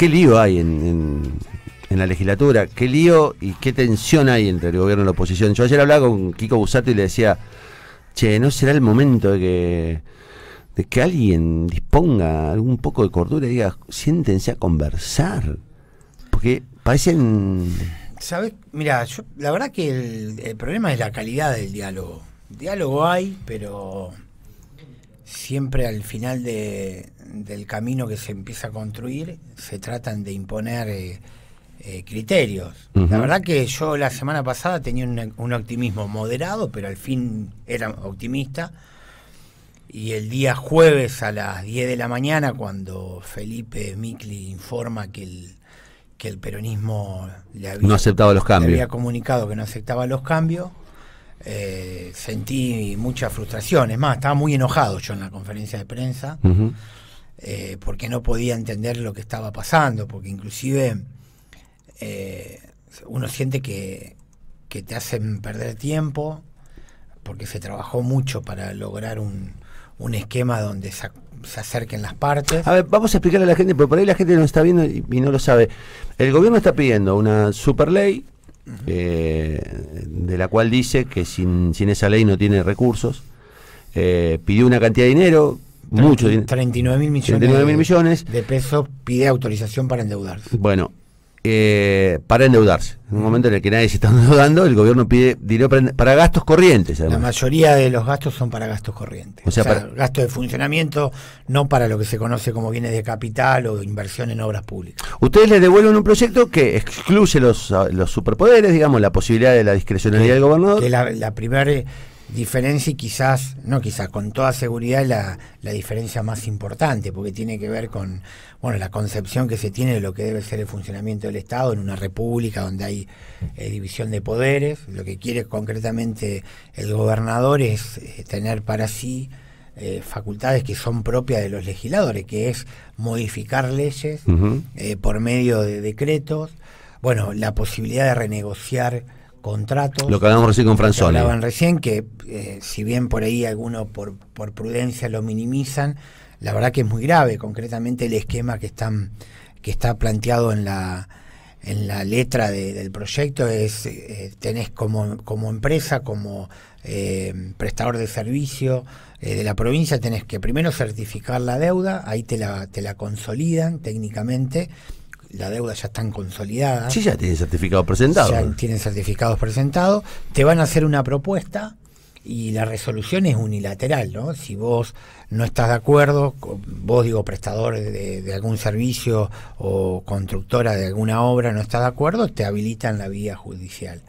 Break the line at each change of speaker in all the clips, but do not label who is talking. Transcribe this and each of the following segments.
qué lío hay en, la legislatura, qué lío y qué tensión hay entre el gobierno y la oposición. Yo ayer hablaba con Kiko Busato y le decía, che, ¿no será el momento de que, que alguien disponga algún poco de cordura y diga, siéntense a conversar? Porque parecen...
¿Sabes? Mira, la verdad que el, el problema es la calidad del diálogo. Diálogo hay, pero siempre al final de, del camino que se empieza a construir, se tratan de imponer eh, eh, criterios. La verdad que yo la semana pasada tenía un, optimismo moderado, pero al fin era optimista. Y el día jueves a las 10 de la mañana, cuando Felipe Mikli informa que el, el peronismo le había, los cambios. comunicado que no aceptaba los cambios, eh, sentí mucha frustración. Es más, estaba muy enojado yo en la conferencia de prensa. Eh, porque no podía entender lo que estaba pasando, porque inclusive eh, uno siente que, que, te hacen perder tiempo, porque se trabajó mucho para lograr un, esquema donde se, acerquen las partes. A ver,
vamos a explicarle a la gente, porque por ahí la gente no está viendo y, no lo sabe. El gobierno está pidiendo una super ley. Eh, de la cual dice que sin, sin esa ley no tiene recursos, pidió una cantidad de dinero mucho 39 mil millones, 39 de,
millones de pesos pide autorización para endeudarse.
Bueno, eh, para endeudarse. En un momento en el que nadie se está endeudando, el gobierno pide dinero para, gastos corrientes. La
mayoría de los gastos son para gastos corrientes. O sea, para... gastos de funcionamiento, no para lo que se conoce como bienes de capital o inversión en obras públicas.
Ustedes les devuelven un proyecto que excluye los, los superpoderes, digamos, la posibilidad de la discrecionalidad
del gobernador. la, la primera eh, diferencia y quizás, no quizás, con toda seguridad la, la, diferencia más importante, porque tiene que ver con bueno, la concepción que se tiene de lo que debe ser el funcionamiento del Estado en una república donde hay eh, división de poderes. Lo que quiere concretamente el gobernador es eh, tener para sí eh, facultades que son propias de los legisladores, que es modificar leyes por medio de decretos, bueno, la posibilidad de renegociar contratos. Lo que hablamos recién con Franzoni. hablaban recién, que eh, si bien por ahí algunos por, por prudencia lo minimizan, la verdad que es muy grave, concretamente el esquema que están que está planteado en la en la letra del proyecto es eh, tenés como, como empresa, como eh, prestador de servicio de la provincia, tenés que primero certificar la deuda, ahí te la, te la consolidan técnicamente la deuda ya están consolidadas. Sí, ya tienen certificados presentados. Ya tienen certificados presentados. Te van a hacer una propuesta y la resolución es unilateral, ¿no? Si vos no estás de acuerdo, vos digo prestador de, de, algún servicio o constructora de alguna obra no estás de acuerdo, te habilitan la vía judicial.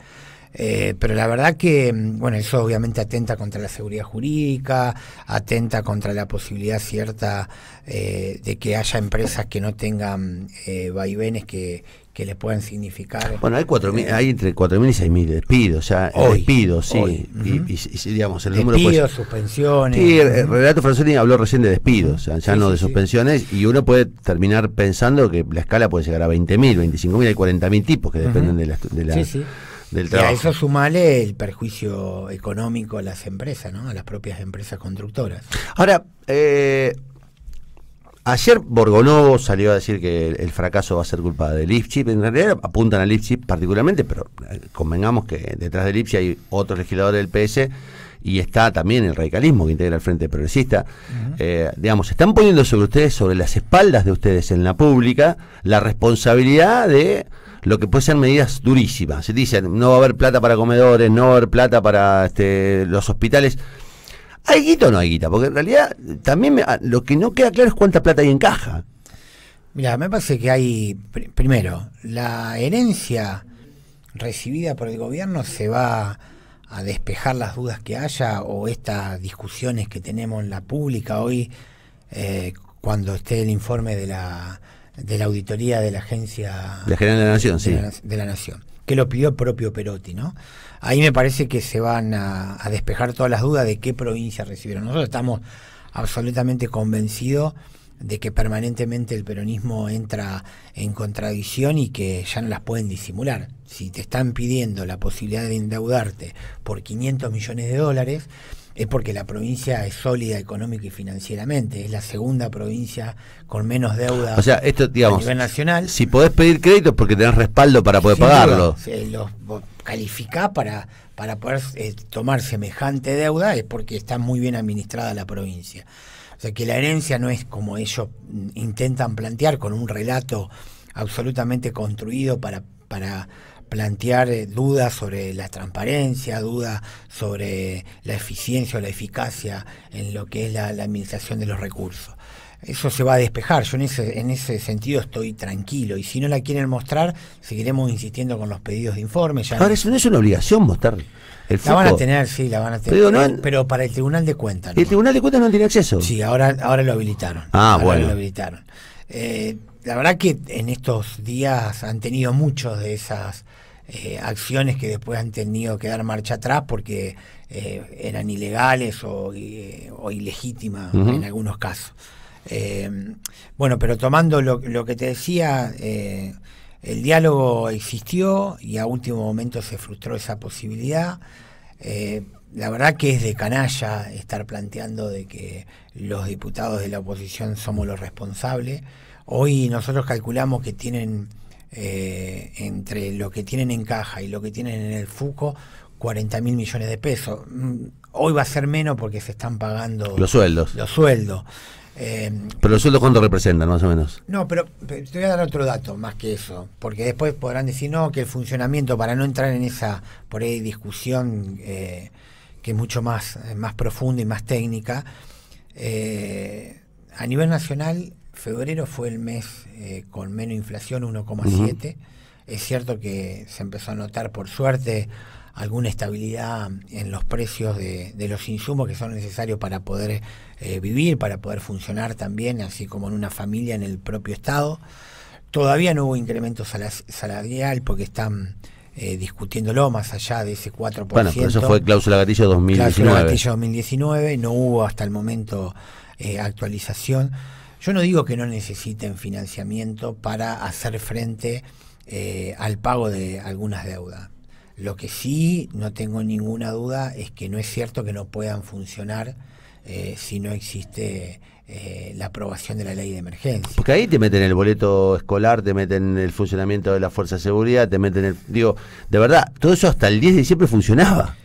Eh, pero la verdad que, bueno, eso obviamente atenta contra la seguridad jurídica, atenta contra la posibilidad cierta eh, de que haya empresas que no tengan eh, vaivenes que, que le puedan significar. Bueno, hay cuatro eh,
hay entre 4.000 y 6.000 despidos, despidos, sí. y, digamos, el pues, despidos, número puede...
suspensiones. Sí, el,
Renato Franzoni habló recién de despidos, ya, no de suspensiones, y uno puede terminar pensando que la escala puede llegar a 20.000, 25.000, hay 40.000 tipos que dependen de la... De la trabajo. Y a eso
sumale el perjuicio económico a las empresas, ¿no? a las propias empresas constructoras.
Ahora, eh, ayer Borgonovo salió a decir que el fracaso va a ser culpa de Lipschitz. En realidad apuntan a Lipschitz particularmente, pero eh, convengamos que detrás de Lipschitz hay otros legislador del PS y está también el radicalismo que integra el Frente Progresista. Eh, digamos, están poniendo sobre ustedes, sobre las espaldas de ustedes en la pública, la responsabilidad de lo que puede ser medidas durísimas. Se dicen, no va a haber plata para comedores, no va a haber plata para este, los hospitales. ¿Hay guita o no hay guita? Porque en realidad también ah, lo que no queda claro es cuánta plata hay en caja.
Mira, me parece que hay, primero, la herencia recibida por el gobierno se va a despejar las dudas que haya o estas discusiones que tenemos en la pública hoy eh, cuando esté el informe de la de la auditoría de la agencia
de la nación,
nación, que lo pidió el propio Perotti, ¿no? Ahí me parece que se van a, a despejar todas las dudas de qué provincia recibieron. Nosotros estamos absolutamente convencidos de que permanentemente el peronismo entra en contradicción y que ya no las pueden disimular. Si te están pidiendo la posibilidad de endeudarte por 500 millones de dólares, es porque la provincia es sólida económica y financieramente. Es la segunda provincia con menos deuda o sea,
esto, digamos, a nivel nacional. Si podés pedir crédito porque tenés respaldo para poder pagarlo.
Sí, los calificás para, para poder eh, tomar semejante deuda es porque está muy bien administrada la provincia. O sea que la herencia no es como ellos intentan plantear con un relato absolutamente construido para, para plantear eh, dudas sobre la transparencia, dudas sobre la eficiencia o la eficacia en lo que es la, administración de los recursos eso se va a despejar. Yo en ese, en ese sentido estoy tranquilo. Y si no la quieren mostrar, seguiremos insistiendo con los pedidos de informe. no... es
una obligación mostrar. El la van a tener,
sí, la van a tener. Pero, para el Tribunal de Cuentas.
El Tribunal de Cuentas no tiene
acceso. Sí, ahora, ahora lo habilitaron. Ah, bueno. Lo eh, la verdad que en estos días han tenido muchos de esas eh, acciones que después han tenido que dar marcha atrás porque eh, eran ilegales o, eh, ilegítimas en algunos casos. bueno, pero tomando lo, lo que te decía, el diálogo existió y a último momento se frustró esa posibilidad la verdad que es de canalla estar planteando de que los diputados de la oposición somos los responsables. Hoy nosotros calculamos que tienen eh, entre lo que tienen en caja y lo que tienen en el FUCO, 40 mil millones de pesos. Mm, hoy va a ser menos porque se están pagando los sueldos. Los sueldos. Eh,
pero los sueldos cuánto representan, más o menos.
No, pero, te voy a dar otro dato más que eso, porque después podrán decir, no, que el funcionamiento, para no entrar en esa por ahí discusión eh, que es mucho más, eh, más profunda y más técnica, a nivel nacional Febrero fue el mes eh, con menos inflación, 1,7. Es cierto que se empezó a notar, por suerte, alguna estabilidad en los precios de, los insumos que son necesarios para poder eh, vivir, para poder funcionar también, así como en una familia, en el propio Estado. Todavía no hubo incremento salarial porque están eh, discutiéndolo más allá de ese 4%. Bueno, pero eso fue
cláusula gatillo 2019. Cláusula gatillo
2019, no hubo hasta el momento actualización. Yo no digo que no necesiten financiamiento para hacer frente eh, al pago de algunas deudas. Lo que sí no tengo ninguna duda es que no es cierto que no puedan funcionar eh, si no existe eh, la aprobación de la ley de emergencia.
Porque ahí te meten el boleto escolar, te meten el funcionamiento de la Fuerza de Seguridad, te meten el... Digo, de verdad, todo eso hasta el 10 de diciembre funcionaba.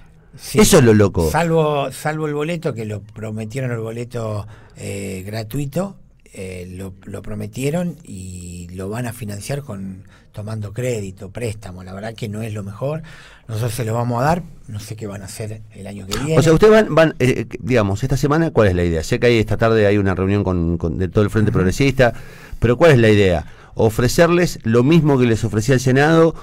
eso es lo loco.
Salvo, salvo el boleto, que lo prometieron el boleto gratuito, eh, lo, prometieron y lo van a financiar con tomando crédito, préstamo. La verdad que no es lo mejor. Nosotros se lo vamos a dar. No sé qué van a hacer el año que viene. O sea,
ustedes van, eh, eh, digamos, esta semana, ¿cuál es la idea? Sé que ahí esta tarde hay una reunión con, de todo el Frente Progresista, pero ¿cuál es la idea? Ofrecerles lo mismo que les ofrecía el Senado,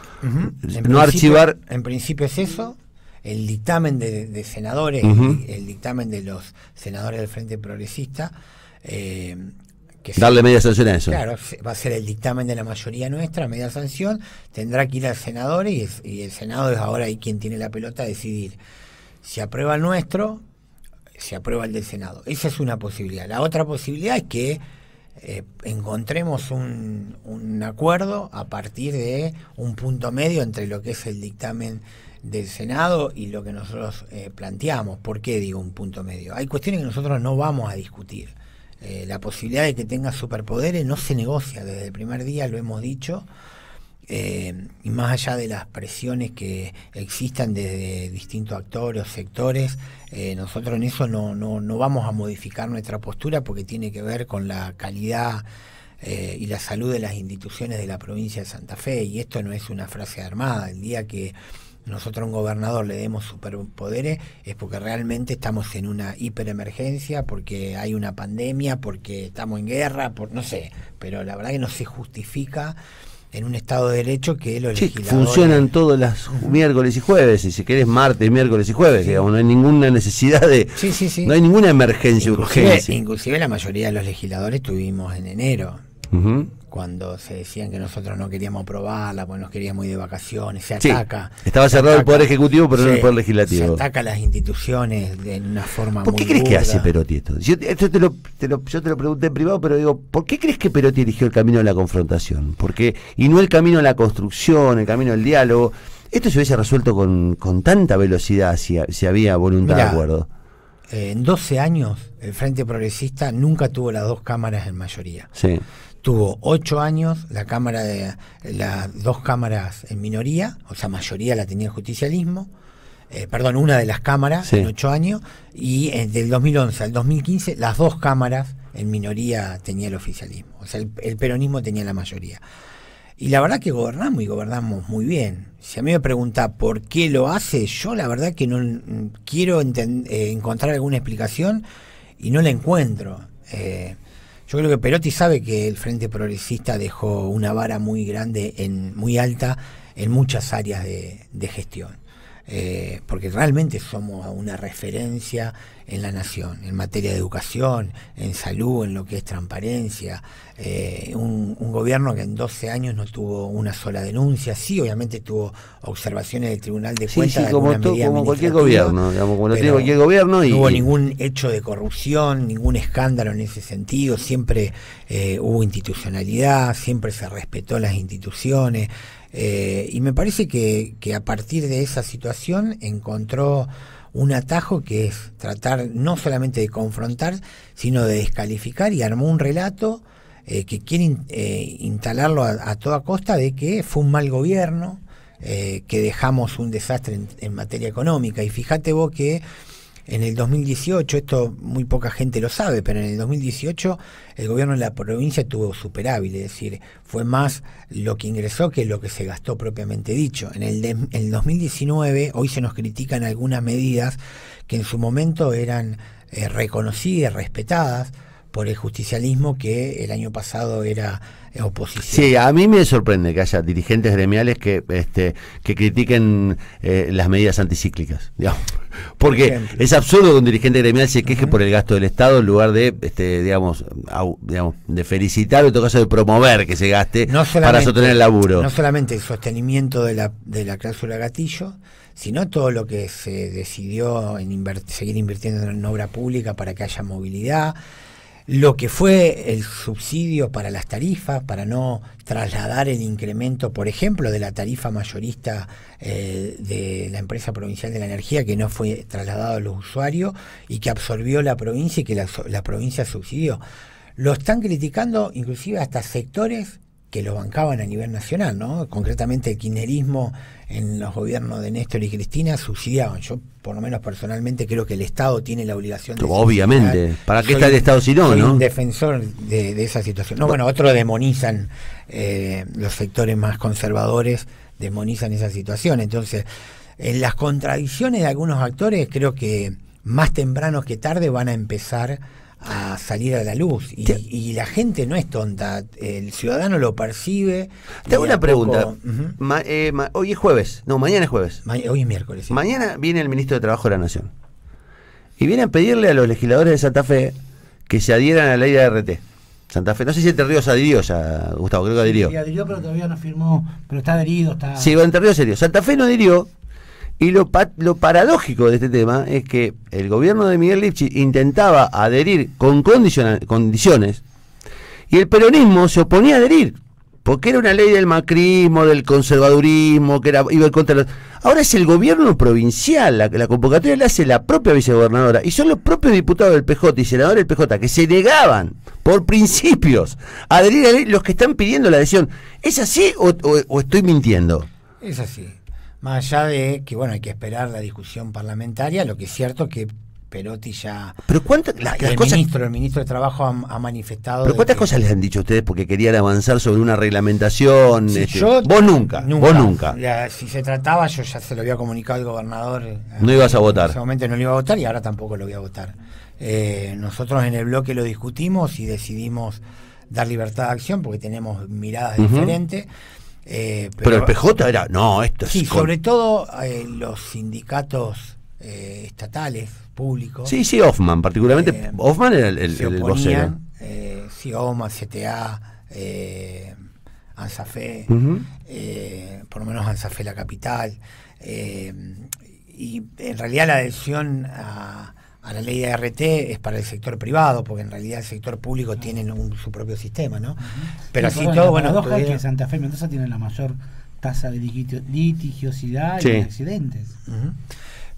no archivar. En principio es eso el dictamen de, senadores, el, dictamen de los senadores del Frente Progresista, eh, Darle media sanción a eso. Claro, va a ser el dictamen de la mayoría nuestra, media sanción, tendrá que ir al senador y, el Senado es ahora ahí quien tiene la pelota a decidir si aprueba el nuestro, Si aprueba el del Senado. Esa es una posibilidad. La otra posibilidad es que eh, encontremos un, acuerdo a partir de un punto medio entre lo que es el dictamen del Senado y lo que nosotros eh, planteamos. ¿Por qué digo un punto medio? Hay cuestiones que nosotros no vamos a discutir. Eh, la posibilidad de que tenga superpoderes no se negocia, desde el primer día lo hemos dicho, eh, y más allá de las presiones que existan desde distintos actores o sectores, eh, nosotros en eso no, vamos a modificar nuestra postura porque tiene que ver con la calidad y la salud de las instituciones de la provincia de Santa Fe, y esto no es una frase armada, el día que nosotros a un gobernador le demos superpoderes es porque realmente estamos en una hiperemergencia, porque hay una pandemia, porque estamos en guerra, por no sé, pero la verdad que no se justifica en un estado de derecho que los legisladores... funcionan todos los
miércoles y jueves, y si querés martes, miércoles y jueves, digamos, no hay ninguna necesidad de... no hay ninguna emergencia, inclusive, urgencia.
Inclusive la mayoría de los legisladores tuvimos en enero cuando se decían que nosotros no queríamos aprobarla, pues nos queríamos ir de vacaciones, se ataca. estaba cerrado el Poder Ejecutivo, pero no el Poder Legislativo. Se ataca a las instituciones de una forma ¿Por qué crees que hace Perotti esto? Yo,
te lo, pregunté en privado, pero digo, ¿por qué crees que Perotti eligió el camino de la confrontación? Porque Y no el camino de la construcción, el camino del diálogo. Esto se hubiese resuelto con, tanta velocidad si, si había voluntad de acuerdo.
En 12 años, el Frente Progresista nunca tuvo las dos cámaras en mayoría. Sí tuvo ocho años la cámara de las dos cámaras en minoría, o sea, mayoría la tenía el justicialismo. Eh, perdón, una de las cámaras en ocho años, y eh, del 2011 al 2015 las dos cámaras en minoría tenía el oficialismo, o sea, el, peronismo tenía la mayoría. Y la verdad que gobernamos y gobernamos muy bien. Si a mí me pregunta por qué lo hace, yo la verdad que no mm, quiero eh, encontrar alguna explicación y no la encuentro. Yo creo que Perotti sabe que el Frente Progresista dejó una vara muy grande, en, muy alta, en muchas áreas de, gestión. Eh, porque realmente somos una referencia en la nación, en materia de educación, en salud, en lo que es transparencia. Eh, un, gobierno que en 12 años no tuvo una sola denuncia, sí, obviamente tuvo observaciones del Tribunal de Cuentas. Sí, como, como cualquier gobierno, gobierno. No hubo ningún hecho de corrupción, ningún escándalo en ese sentido, siempre eh, hubo institucionalidad, siempre se respetó las instituciones. Eh, y me parece que, que a partir de esa situación encontró un atajo que es tratar no solamente de confrontar, sino de descalificar y armó un relato eh, que quiere eh, instalarlo a, toda costa de que fue un mal gobierno, eh, que dejamos un desastre en, en, materia económica. Y fíjate vos que en el 2018, esto muy poca gente lo sabe, pero en el 2018 el gobierno de la provincia tuvo superávit, es decir, fue más lo que ingresó que lo que se gastó propiamente dicho. En el, el 2019, hoy se nos critican algunas medidas que en su momento eran eh, reconocidas, respetadas, por el justicialismo que el año pasado era eh, oposición.
Sí, a mí me sorprende que haya dirigentes gremiales que este, que critiquen eh, las medidas anticíclicas. Porque es absurdo que un dirigente gremial se queje por el gasto del Estado en lugar de, este, digamos, de felicitar o en todo caso de promover que se gaste para sostener el laburo. No
solamente el sostenimiento de la, de la cláusula gatillo, sino todo lo que se decidió en seguir invirtiendo en obra pública para que haya movilidad lo que fue el subsidio para las tarifas, para no trasladar el incremento, por ejemplo, de la tarifa mayorista eh, de la empresa provincial de la energía, que no fue trasladado a los usuarios y que absorbió la provincia y que la, la provincia subsidió. Lo están criticando inclusive hasta sectores que lo bancaban a nivel nacional, ¿no? Concretamente el kirchnerismo en los gobiernos de Néstor y Cristina subsidiaban. Yo, por lo menos personalmente, creo que el Estado tiene la obligación de... Obviamente, ¿para qué está el Estado si no? ¿no? un defensor de, esa situación. No, bueno, otros demonizan eh, los sectores más conservadores, demonizan esa situación. Entonces, en las contradicciones de algunos actores creo que más temprano que tarde van a empezar a salir a la luz. Y, la gente no es tonta, el ciudadano lo percibe. tengo una pregunta. Eh, hoy es jueves, no, mañana es jueves. hoy es miércoles.
Mañana viene el ministro de Trabajo de la Nación. Y viene a pedirle a los legisladores de Santa Fe que se adhieran a la ley de RT. Santa Fe. No sé si Entre se adhirió ya, Gustavo, creo que adhirió. Sí, adhirió, pero
todavía no firmó, pero está adherido. Está... Sí,
Entre se adhirió. Santa Fe no adhirió, y lo, paradójico de este tema es que el gobierno de Miguel Lipschitz intentaba adherir con condiciones y el peronismo se oponía a adherir porque era una ley del macrismo, del conservadurismo, que era, iba contra los... Ahora es el gobierno provincial, la, la convocatoria la hace la propia vicegobernadora, y son los propios diputados del PJ y senadores del PJ que se negaban, por principios, a adherir a la ley, los que están pidiendo la adhesión. ¿Es así o estoy mintiendo?
Es así. Más allá de que, bueno, hay que esperar la discusión parlamentaria, lo que es cierto es que Perotti ya. Pero el, ministro, el ministro de Trabajo ha, manifestado. Pero cuántas
cosas les han dicho a ustedes porque querían avanzar sobre una reglamentación. Este, vos nunca, nunca.
si se trataba, yo ya se lo había comunicado al gobernador. Eh, no ibas a votar. En ese momento no lo iba a votar y ahora tampoco lo voy a votar. Eh, nosotros en el bloque lo discutimos y decidimos dar libertad de acción porque tenemos miradas diferentes. Eh, pero, el PJ
era, no, esto sí, sobre
todo eh, los sindicatos eh, estatales, públicos. Sí, sí,
Hoffman, particularmente. Hoffman era el, el, se
CTA, ANSAFE, por lo menos ANSAFE la capital. y en realidad la adhesión a a la ley de ART es para el sector privado, porque en realidad el sector público tiene su propio sistema, ¿no? Pero así todo, bueno... que Santa Fe y Mendoza tienen la mayor tasa de litigiosidad y y accidentes.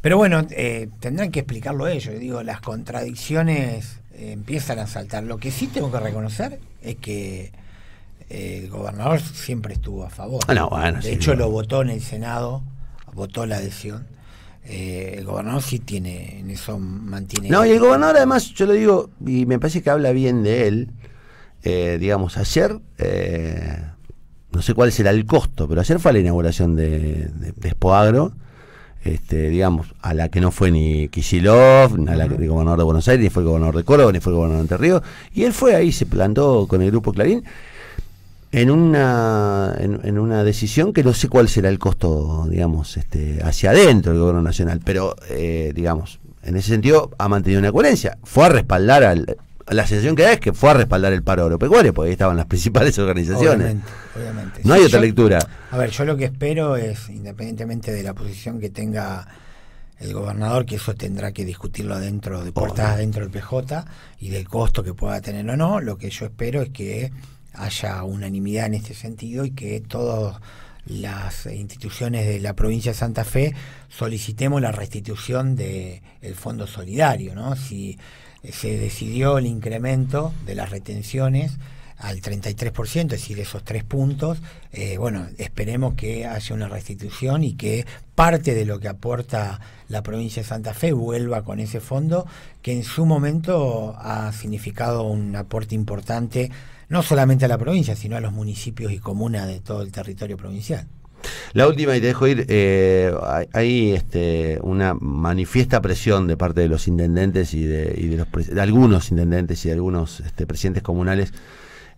Pero bueno, eh, tendrán que explicarlo ellos. Digo, las contradicciones eh, empiezan a saltar. Lo que sí tengo que reconocer es que eh, el gobernador siempre estuvo a favor. Ah, de hecho, lo votó en el Senado, votó la adhesión. Eh, el gobernador sí tiene, en eso mantiene. No, y el gobernador
además, yo le digo, y me parece que habla bien de él, eh, digamos, ayer, eh, no sé cuál será el costo, pero ayer fue la inauguración de, Espoagro este, digamos, a la que no fue ni Kishilov, ni a la que el gobernador de Buenos Aires, ni fue el gobernador de Córdoba, ni fue el gobernador de Entre y él fue ahí, se plantó con el grupo Clarín, en una, en, una decisión que no sé cuál será el costo, digamos, este, hacia adentro del gobierno nacional, pero, eh, digamos, en ese sentido ha mantenido una coherencia. Fue a respaldar al, la sensación que da es que fue a respaldar el paro agropecuario, porque ahí estaban las principales organizaciones. Obviamente,
obviamente. No hay otra lectura. A ver, yo lo que espero es, independientemente de la posición que tenga el gobernador, que eso tendrá que discutirlo adentro, de puertas adentro del PJ y del costo que pueda tener o no, lo que yo espero es que haya unanimidad en este sentido y que todas las instituciones de la provincia de Santa Fe solicitemos la restitución del Fondo Solidario. ¿no? Si eh, se decidió el incremento de las retenciones al 33%, es decir, esos tres puntos, eh, bueno, esperemos que haya una restitución y que parte de lo que aporta la provincia de Santa Fe vuelva con ese fondo que en su momento ha significado un aporte importante no solamente a la provincia, sino a los municipios y comunas de todo el territorio provincial.
La última, y te dejo ir, eh, hay este, una manifiesta presión de parte de los intendentes y de, los, algunos intendentes y de algunos este, presidentes comunales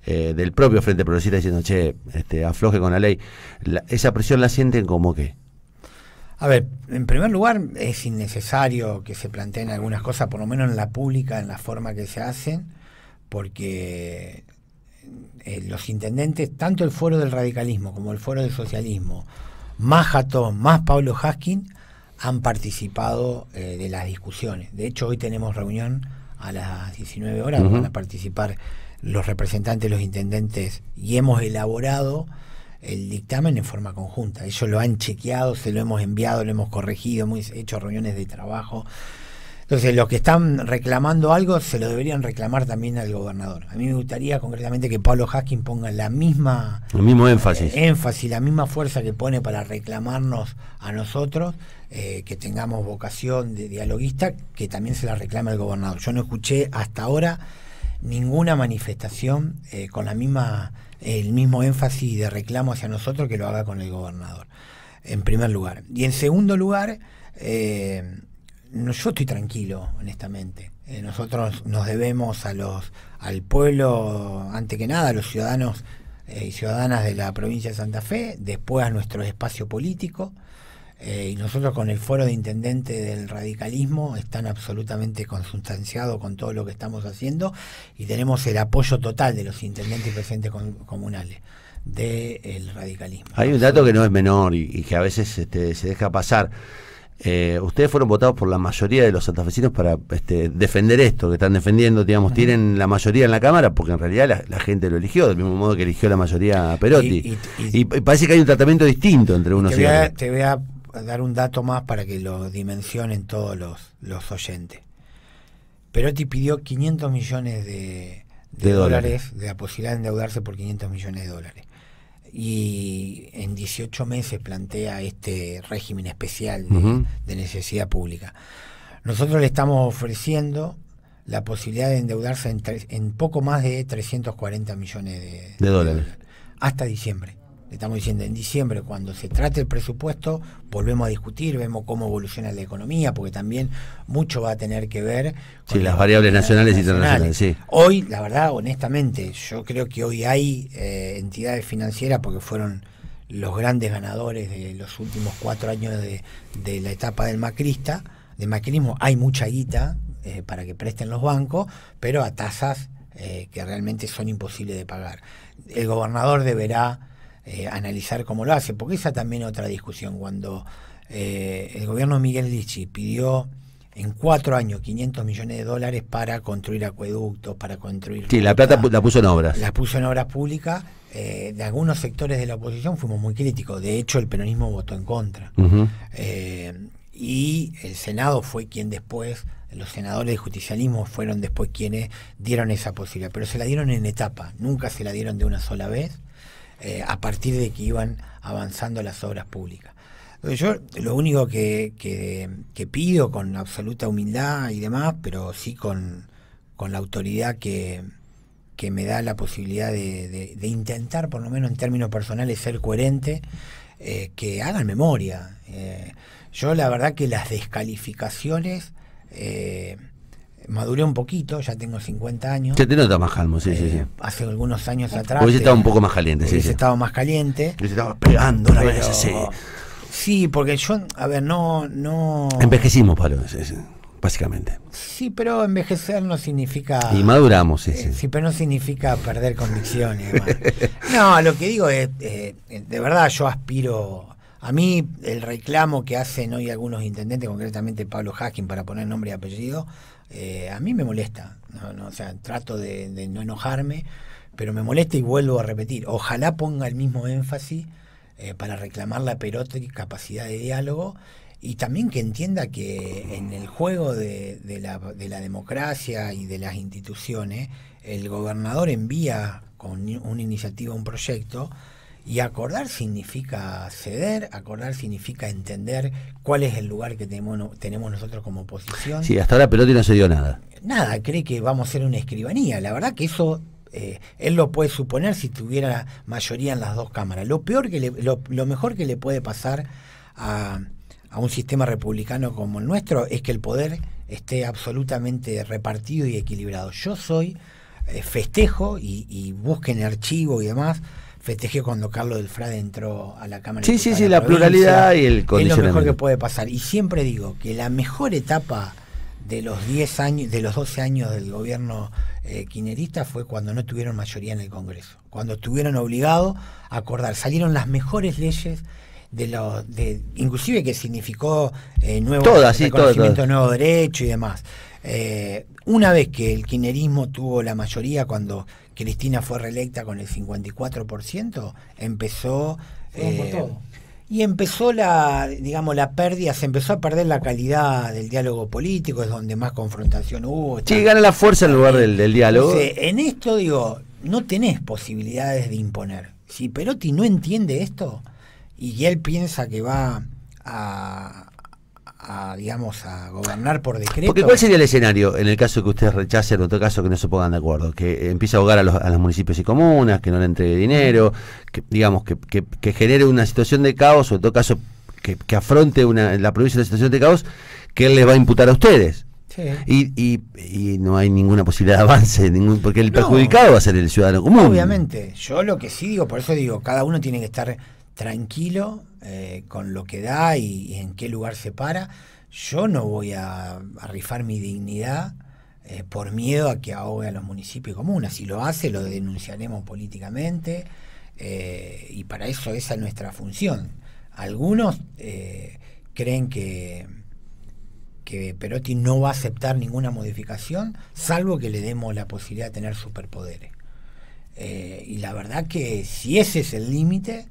eh, del propio Frente Progresista diciendo, che, este, afloje con la ley. ¿Esa presión la sienten como qué?
A ver, en primer lugar, es innecesario que se planteen algunas cosas, por lo menos en la pública, en la forma que se hacen, porque eh, los intendentes, tanto el foro del radicalismo como el foro del socialismo, más Jatón, más Pablo Haskin, han participado eh, de las discusiones. De hecho, hoy tenemos reunión a las 19 horas, van a participar los representantes, los intendentes, y hemos elaborado el dictamen en forma conjunta. Ellos lo han chequeado, se lo hemos enviado, lo hemos corregido, hemos hecho reuniones de trabajo. Entonces, los que están reclamando algo se lo deberían reclamar también al gobernador. A mí me gustaría concretamente que Pablo Haskin ponga la misma.
El mismo énfasis. Eh,
énfasis, la misma fuerza que pone para reclamarnos a nosotros, eh, que tengamos vocación de dialoguista, que también se la reclame al gobernador. Yo no escuché hasta ahora ninguna manifestación eh, con la misma el mismo énfasis de reclamo hacia nosotros que lo haga con el gobernador, en primer lugar. Y en segundo lugar, no, yo estoy tranquilo, honestamente. Eh, nosotros nos debemos a los, al pueblo, ante que nada, a los ciudadanos eh, y ciudadanas de la provincia de Santa Fe, después a nuestro espacio político. Eh, y nosotros con el foro de intendente del radicalismo están absolutamente consustanciados con todo lo que estamos haciendo y tenemos el apoyo total de los intendentes y presidentes comunales del radicalismo.
Hay un dato que no es menor y, que a veces este, se deja pasar. Eh, ustedes fueron votados por la mayoría de los santafesinos para este, defender esto que están defendiendo, digamos, tienen la mayoría en la Cámara, porque en realidad la, gente lo eligió, del mismo modo que eligió la mayoría a Perotti.
Y, parece que hay un
tratamiento distinto entre unos y otros.
Te voy a dar un dato más para que lo dimensionen todos los, los oyentes. Perotti pidió 500 millones de, dólares, de la posibilidad de endeudarse por 500 millones de dólares y en 18 meses plantea este régimen especial de, necesidad pública. Nosotros le estamos ofreciendo la posibilidad de endeudarse en, poco más de 340 millones de dólares hasta diciembre. Le estamos diciendo en diciembre, cuando se trate el presupuesto, volvemos a discutir, vemos cómo evoluciona la economía, porque también mucho va a tener que ver
con las, variables nacionales, y e internacionales.
Hoy, la verdad, honestamente, yo creo que hoy hay eh, entidades financieras porque fueron los grandes ganadores de los últimos cuatro años de, la etapa del macrista, de macrismo, hay mucha guita eh, para que presten los bancos, pero a tasas eh, que realmente son imposibles de pagar. El gobernador deberá eh, analizar cómo lo hace, porque esa también es otra discusión. Cuando eh, el gobierno de Miguel Dichi pidió en cuatro años 500 millones de dólares para construir acueductos, para construir...
Sí, la plata la puso en obras.
La puso en obras públicas. Eh, de algunos sectores de la oposición fuimos muy críticos. De hecho, el peronismo votó en contra. y el Senado fue quien después, los senadores de justicialismo fueron después quienes dieron esa posibilidad. Pero se la dieron en etapa, nunca se la dieron de una sola vez. Eh, a partir de que iban avanzando las obras públicas. Yo lo único que, pido con absoluta humildad y demás, pero sí con, con la autoridad que, me da la posibilidad de, intentar, por lo menos en términos personales, ser coherente, eh, que hagan memoria. Eh, yo la verdad que las descalificaciones maduré un poquito, ya tengo 50 años.
Se te nota más calmo, sí, sí, eh, sí.
Hace algunos años atrás. Hubiese estado un poco más caliente, sí. Hubiese estado más caliente.
Hubiese estado pegando la vez, sí.
Sí, porque yo, a ver, no. no...
Envejecimos, Pablo, básicamente.
Sí, pero envejecer no significa. Y maduramos, sí, eh, sí. pero no significa perder convicciones. no, lo que digo es, eh, de verdad, yo aspiro. A mí el reclamo que hacen hoy algunos intendentes, concretamente Pablo Haskin, para poner nombre y apellido, eh, a mí me molesta. No, no, o sea, trato de, no enojarme, pero me molesta y vuelvo a repetir. Ojalá ponga el mismo énfasis eh, para reclamar la pelota capacidad de diálogo y también que entienda que en el juego de la democracia y de las instituciones, el gobernador envía con una iniciativa un proyecto y acordar significa ceder, acordar significa entender cuál es el lugar que tenemos, nosotros como oposición. Sí, hasta
ahora Pelotti no se dio nada.
Nada, cree que vamos a ser una escribanía. La verdad que eso eh, él lo puede suponer si tuviera mayoría en las dos cámaras. Lo, peor que lo, mejor que le puede pasar a, un sistema republicano como el nuestro es que el poder esté absolutamente repartido y equilibrado. Yo soy eh, festejo y, y busquen archivo y demás festejé cuando Carlos del Frade entró a la Cámara. Sí, sí, sí, la, pluralidad y el condicionamiento. Es lo mejor que puede pasar. Y siempre digo que la mejor etapa de los 10 años, de los 12 años del gobierno eh, quinerista fue cuando no tuvieron mayoría en el Congreso, cuando estuvieron obligados a acordar, salieron las mejores leyes de los inclusive que significó eh, nuevo todas, sí, todas, nuevo derecho y demás. Eh, una vez que el quinerismo tuvo la mayoría cuando Cristina fue reelecta con el 54%, empezó... Eh, y empezó la, digamos, la pérdida, se empezó a perder la calidad del diálogo político, es donde más confrontación hubo.
Sí, gana la fuerza en lugar del, diálogo. en
esto, digo, no tenés posibilidades de imponer. Si Perotti no entiende esto y él piensa que va a, a, digamos, a gobernar por decreto. Porque ¿cuál sería
el escenario en el caso que ustedes rechacen, en otro caso que no se pongan de acuerdo? Que empiece a ahogar a los, municipios y comunas, que no le entregue dinero, que, digamos, que, genere una situación de caos, o en todo caso, que, afronte una, la provincia una situación de caos que él les va a imputar a ustedes. Y, no hay ninguna posibilidad de avance, ningún, porque el perjudicado va a ser el ciudadano común.
Obviamente, yo lo que sí digo, por eso digo, cada uno tiene que estar tranquilo eh, con lo que da y, en qué lugar se para. Yo no voy a, rifar mi dignidad eh, por miedo a que ahogue a los municipios y comunas. Si lo hace, lo denunciaremos políticamente eh, y para eso esa es nuestra función. Algunos creen que, que Perotti no va a aceptar ninguna modificación, salvo que le demos la posibilidad de tener superpoderes. y la verdad que si ese es el límite,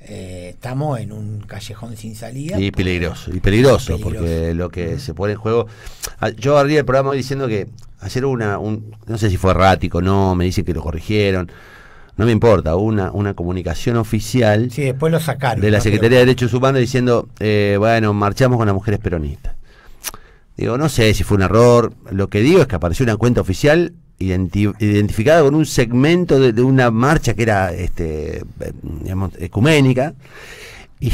eh, estamos en un callejón sin salida. Y
peligroso, y peligroso, porque lo que se pone en juego. Yo abrí el programa diciendo que hacer una, un, no sé si fue errático, no, me dicen que lo corrigieron. No me importa, una, una comunicación oficial.
Sí, después lo sacaron. De la Secretaría de
Derechos Humanos diciendo, eh, bueno, marchamos con las mujeres peronistas. Digo, no sé si fue un error. Lo que digo es que apareció una cuenta oficial identificado con un segmento de, una marcha que era este, eh, digamos, ecuménica. Y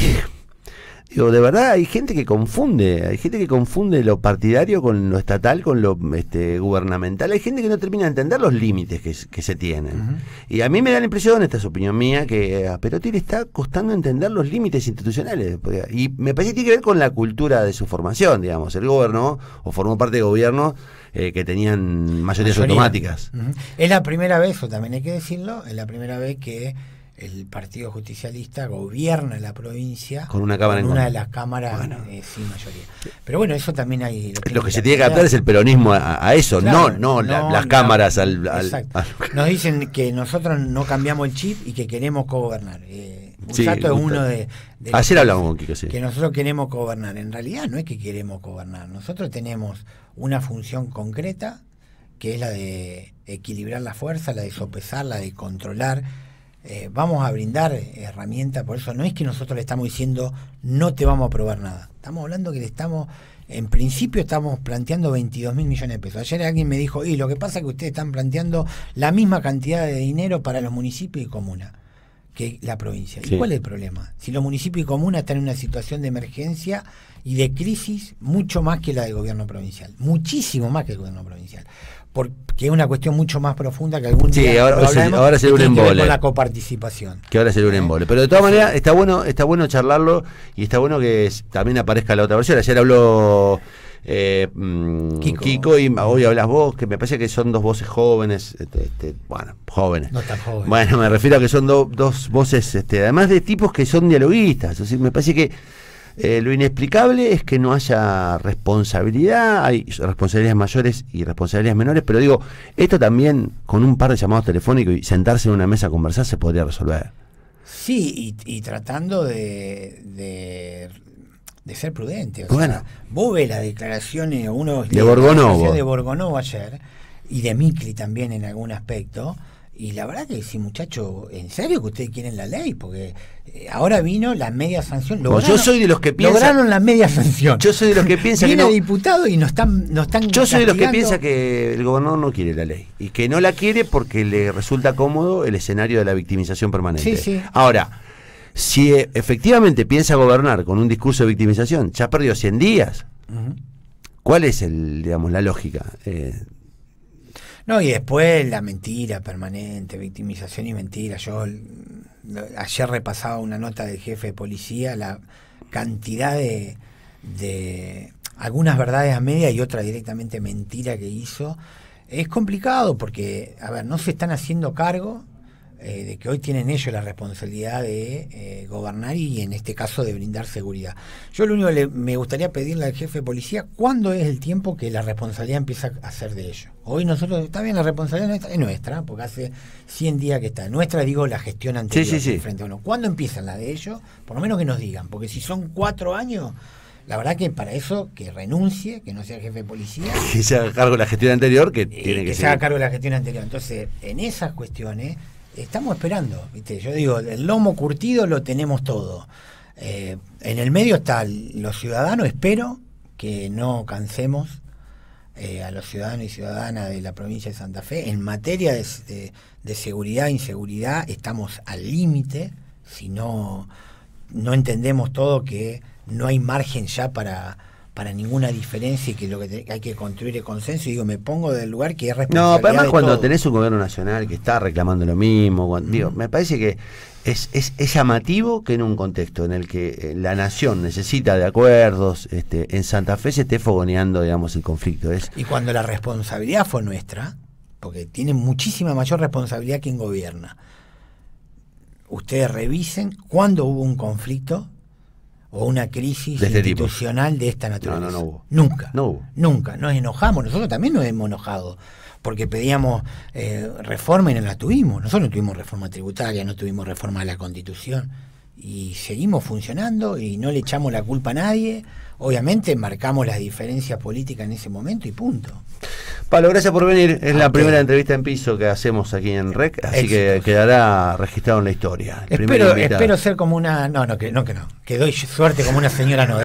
de verdad hay gente que confunde, hay gente que confunde lo partidario con lo estatal, con lo este, gubernamental, hay gente que no termina de entender los límites que, se tienen. Y a mí me da la impresión, esta es opinión mía, que a Perotti le está costando entender los límites institucionales. Y me parece que tiene que ver con la cultura de su formación, digamos. El gobierno, o formó parte de gobierno eh, que tenían mayorías automáticas.
Es la primera vez, o también hay que decirlo, es la primera vez que el Partido Justicialista gobierna la provincia con una cámara una de las cámaras eh, sin mayoría. Pero bueno, eso también hay...
Lo que, se tiene que adaptar es el peronismo a, eso, no, no, las cámaras al,
Nos dicen que nosotros no cambiamos el chip y que queremos gobernar.
Eh, es uno de... Ayer hablamos con Kiko, sí. Que
nosotros queremos gobernar. En realidad no es que queremos gobernar. Nosotros tenemos una función concreta que es la de equilibrar la fuerza, la de sopesar, la de controlar eh, vamos a brindar herramientas, por eso no es que nosotros le estamos diciendo no te vamos a aprobar nada. Estamos hablando que le estamos, en principio estamos planteando 22 mil millones de pesos. Ayer alguien me dijo, y lo que pasa es que ustedes están planteando la misma cantidad de dinero para los municipios y comunas que la provincia. ¿Y cuál es el problema? Si los municipios y comunas están en una situación de emergencia y de crisis mucho más que la del gobierno provincial, muchísimo más que el gobierno provincial, porque es una cuestión mucho más profunda que algún sí, día ahora, se, ahora un embole. Con la coparticipación.
Que ahora se un ¿Eh? embole. Pero de todas maneras está bueno, está bueno charlarlo y está bueno que también aparezca la otra versión. Ayer habló eh, mm, Kiko. y hoy hablas vos, que me parece que son dos voces jóvenes, este, este, bueno, jóvenes. No tan jóvenes. Bueno, me refiero a que son dos voces, este, además de tipos que son dialoguistas, o sea, me parece que eh, lo inexplicable es que no haya responsabilidad, hay responsabilidades mayores y responsabilidades menores, pero digo, esto también con un par de llamados telefónicos y sentarse en una mesa a conversar se podría resolver.
Sí, y, tratando de de ser prudente. bueno. Sea, vos ves las declaraciones, uno de Borgonovo. de Borgonovo ayer, y de Mikli también en algún aspecto. Y la verdad que sí, muchacho, ¿en serio que ustedes quieren la ley? Porque eh, ahora vino la media sanción. Lograron, yo soy de los que piensan. la media sanción. Yo soy de los que piensan. Viene diputado y nos están, nos están. Yo soy de los que piensa
que el gobernador no quiere la ley. Y que no la quiere porque le resulta cómodo el escenario de la victimización permanente. Sí, sí. Ahora. Si eh, efectivamente piensa gobernar con un discurso de victimización, ya perdió 100 días. ¿Cuál es el, digamos, la lógica? Eh,
no, y después la mentira permanente, victimización y mentira. Yo ayer repasaba una nota del jefe de policía, la cantidad de, de algunas verdades a media y otra directamente mentira que hizo. Es complicado porque, a ver, no se están haciendo cargo eh, de que hoy tienen ellos la responsabilidad de eh, gobernar y en este caso de brindar seguridad. Yo lo único que me gustaría pedirle al jefe de policía, ¿cuándo es el tiempo que la responsabilidad empieza a ser de ellos? Hoy nosotros, está bien, la responsabilidad nuestra, es nuestra, porque hace 100 días que está. Nuestra, digo, la gestión anterior frente a uno. ¿Cuándo empiezan la de ellos? Por lo menos que nos digan, porque si son cuatro años... La verdad que para eso, que renuncie, que no sea jefe de policía.
Que se haga cargo de la gestión anterior, que eh, tiene que, ser. que se haga
cargo de la gestión anterior. Entonces, en esas cuestiones, estamos esperando. ¿viste? Yo digo, el lomo curtido lo tenemos todo. Eh, en el medio está los ciudadanos, espero que no cansemos eh, a los ciudadanos y ciudadanas de la provincia de Santa Fe. En materia de, seguridad e inseguridad estamos al límite, si no, no entendemos todo que no hay margen ya para, para ninguna diferencia y que lo que, hay que construir el consenso. Y digo, me pongo del lugar que es responsable. No, pero además cuando tenés
un gobierno nacional que está reclamando lo mismo, mm. me parece que es, es, es, llamativo que en un contexto en el que eh, la nación necesita de acuerdos, este, en Santa Fe se esté fogoneando, digamos, el conflicto. Es...
Y cuando la responsabilidad fue nuestra, porque tiene muchísima mayor responsabilidad quien gobierna. Ustedes revisen cuándo hubo un conflicto o una crisis institucional de esta naturaleza. Nunca. No Nunca. Nos enojamos. Nosotros también nos hemos enojado porque pedíamos eh, reforma y no la tuvimos. Nosotros no tuvimos reforma tributaria, no tuvimos reforma de la Constitución y seguimos funcionando y no le echamos la culpa a nadie Obviamente marcamos la diferencia política en ese momento y punto.
Pablo, gracias por venir. Es la primera entrevista en piso que hacemos aquí en REC, así que quedará registrado en la historia. Espero, espero
ser como una... No, no, que no, que doy suerte como una señora no.